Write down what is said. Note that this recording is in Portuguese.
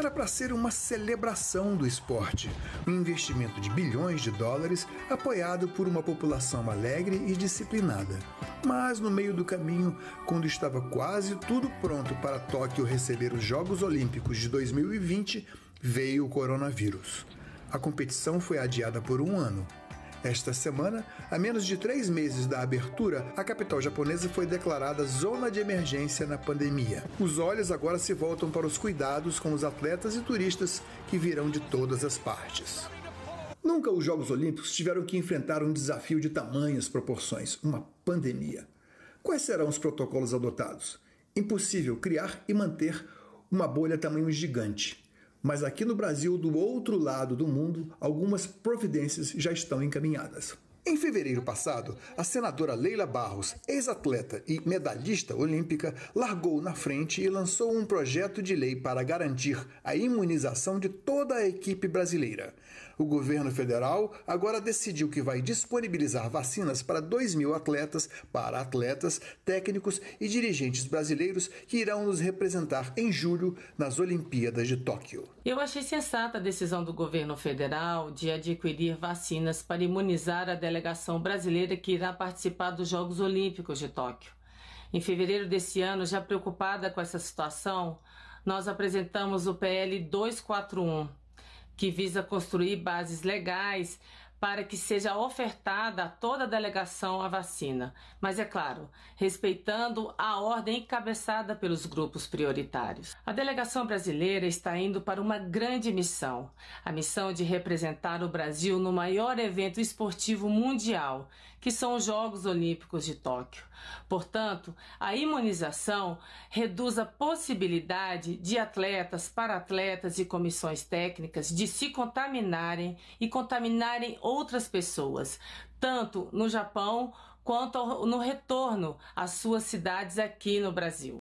era para ser uma celebração do esporte, um investimento de bilhões de dólares apoiado por uma população alegre e disciplinada. Mas no meio do caminho, quando estava quase tudo pronto para Tóquio receber os Jogos Olímpicos de 2020, veio o coronavírus. A competição foi adiada por um ano esta semana, a menos de três meses da abertura, a capital japonesa foi declarada zona de emergência na pandemia. Os olhos agora se voltam para os cuidados com os atletas e turistas que virão de todas as partes. Nunca os Jogos Olímpicos tiveram que enfrentar um desafio de tamanhas proporções, uma pandemia. Quais serão os protocolos adotados? Impossível criar e manter uma bolha tamanho gigante mas aqui no Brasil, do outro lado do mundo, algumas providências já estão encaminhadas. Em fevereiro passado, a senadora Leila Barros, ex-atleta e medalhista olímpica, largou na frente e lançou um projeto de lei para garantir a imunização de toda a equipe brasileira. O governo federal agora decidiu que vai disponibilizar vacinas para 2 mil atletas, para atletas, técnicos e dirigentes brasileiros que irão nos representar em julho nas Olimpíadas de Tóquio. Eu achei sensata a decisão do governo federal de adquirir vacinas para imunizar a delegação brasileira que irá participar dos Jogos Olímpicos de Tóquio. Em fevereiro desse ano, já preocupada com essa situação, nós apresentamos o PL 241, que visa construir bases legais para que seja ofertada a toda a delegação a vacina, mas é claro, respeitando a ordem encabeçada pelos grupos prioritários. A delegação brasileira está indo para uma grande missão, a missão de representar o Brasil no maior evento esportivo mundial, que são os Jogos Olímpicos de Tóquio. Portanto, a imunização reduz a possibilidade de atletas, para atletas e comissões técnicas de se contaminarem e contaminarem outras pessoas, tanto no Japão quanto no retorno às suas cidades aqui no Brasil.